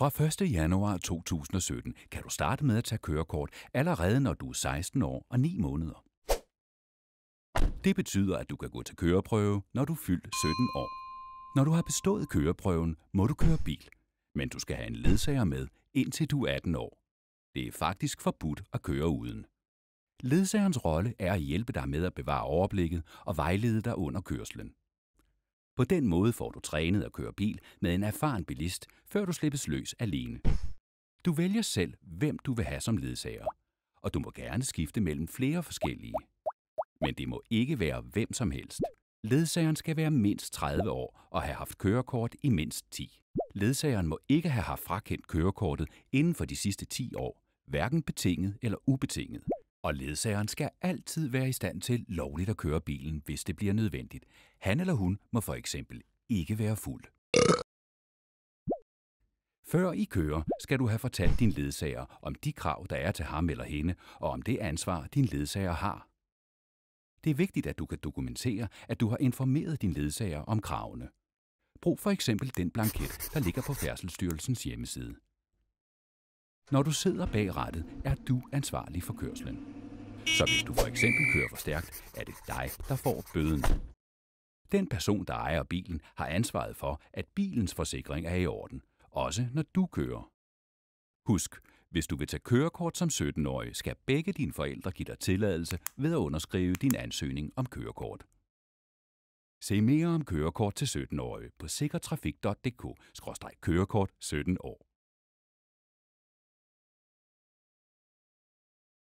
Fra 1. januar 2017 kan du starte med at tage kørekort allerede når du er 16 år og 9 måneder. Det betyder, at du kan gå til køreprøve, når du er fyldt 17 år. Når du har bestået køreprøven, må du køre bil, men du skal have en ledsager med, indtil du er 18 år. Det er faktisk forbudt at køre uden. Ledsagerens rolle er at hjælpe dig med at bevare overblikket og vejlede dig under kørslen. På den måde får du trænet at køre bil med en erfaren bilist, før du slippes løs alene. Du vælger selv, hvem du vil have som ledsager, og du må gerne skifte mellem flere forskellige. Men det må ikke være hvem som helst. Ledsageren skal være mindst 30 år og have haft kørekort i mindst 10. Ledsageren må ikke have haft frakendt kørekortet inden for de sidste 10 år, hverken betinget eller ubetinget. Og ledsageren skal altid være i stand til lovligt at køre bilen, hvis det bliver nødvendigt. Han eller hun må for eksempel ikke være fuld. Før I kører, skal du have fortalt din ledsager om de krav, der er til ham eller hende, og om det ansvar, din ledsager har. Det er vigtigt, at du kan dokumentere, at du har informeret din ledsager om kravene. Brug for eksempel den blanket, der ligger på Færdselsstyrelsens hjemmeside. Når du sidder bag rattet, er du ansvarlig for kørslen. Så hvis du for eksempel kører for stærkt, er det dig, der får bøden. Den person, der ejer bilen, har ansvaret for, at bilens forsikring er i orden, også når du kører. Husk, hvis du vil tage kørekort som 17-årig, skal begge dine forældre give dig tilladelse ved at underskrive din ansøgning om kørekort. Se mere om kørekort til 17-årige på sikkertrafik.dk-kørekort 17 år.